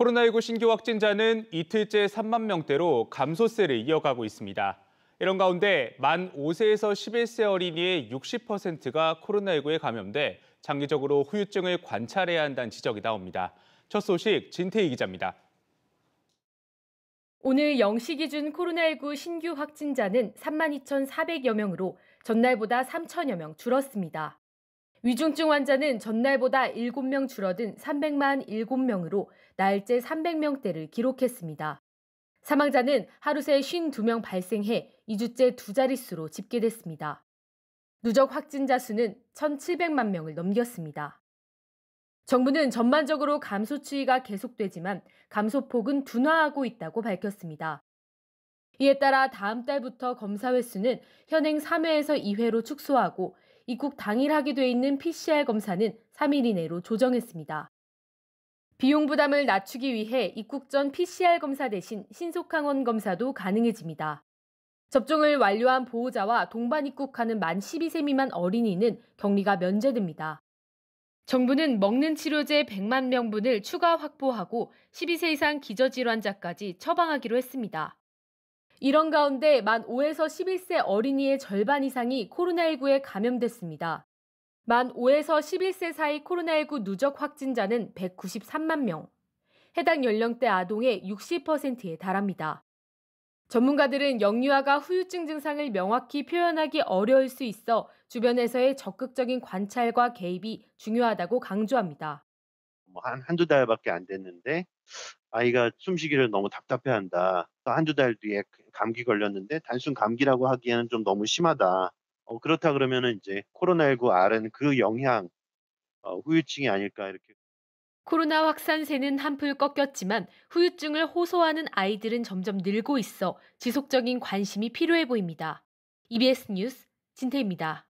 코로나19 신규 확진자는 이틀째 3만 명대로 감소세를 이어가고 있습니다. 이런 가운데 만 5세에서 11세 어린이의 60%가 코로나19에 감염돼 장기적으로 후유증을 관찰해야 한다는 지적이 나옵니다. 첫 소식 진태희 기자입니다. 오늘 0시 기준 코로나19 신규 확진자는 32,400여 만 명으로 전날보다 3천여명 줄었습니다. 위중증 환자는 전날보다 7명 줄어든 300만 7명으로 날째 300명대를 기록했습니다. 사망자는 하루 새 52명 발생해 2주째 두 자릿수로 집계됐습니다. 누적 확진자 수는 1,700만 명을 넘겼습니다. 정부는 전반적으로 감소 추이가 계속되지만 감소폭은 둔화하고 있다고 밝혔습니다. 이에 따라 다음 달부터 검사 횟수는 현행 3회에서 2회로 축소하고 입국 당일 하게 돼 있는 PCR 검사는 3일 이내로 조정했습니다. 비용 부담을 낮추기 위해 입국 전 PCR 검사 대신 신속항원 검사도 가능해집니다. 접종을 완료한 보호자와 동반 입국하는 만 12세 미만 어린이는 격리가 면제됩니다. 정부는 먹는 치료제 100만 명분을 추가 확보하고 12세 이상 기저질환자까지 처방하기로 했습니다. 이런 가운데 만 5에서 11세 어린이의 절반 이상이 코로나19에 감염됐습니다. 만 5에서 11세 사이 코로나19 누적 확진자는 193만 명. 해당 연령대 아동의 60%에 달합니다. 전문가들은 영유아가 후유증 증상을 명확히 표현하기 어려울 수 있어 주변에서의 적극적인 관찰과 개입이 중요하다고 강조합니다. 뭐 한, 한두 달밖에 안 됐는데 아이가 숨쉬기를 너무 답답해한다. 또 한두 달 뒤에 그 감기 걸렸는데 단순 감기라고 하기에는 좀 너무 심하다. 어, 그렇다 그러면은 이제 코로나19 R은 그 영향 어, 후유증이 아닐까 이렇게. 코로나 확산세는 한풀 꺾였지만 후유증을 호소하는 아이들은 점점 늘고 있어 지속적인 관심이 필요해 보입니다. EBS 뉴스 진태입니다.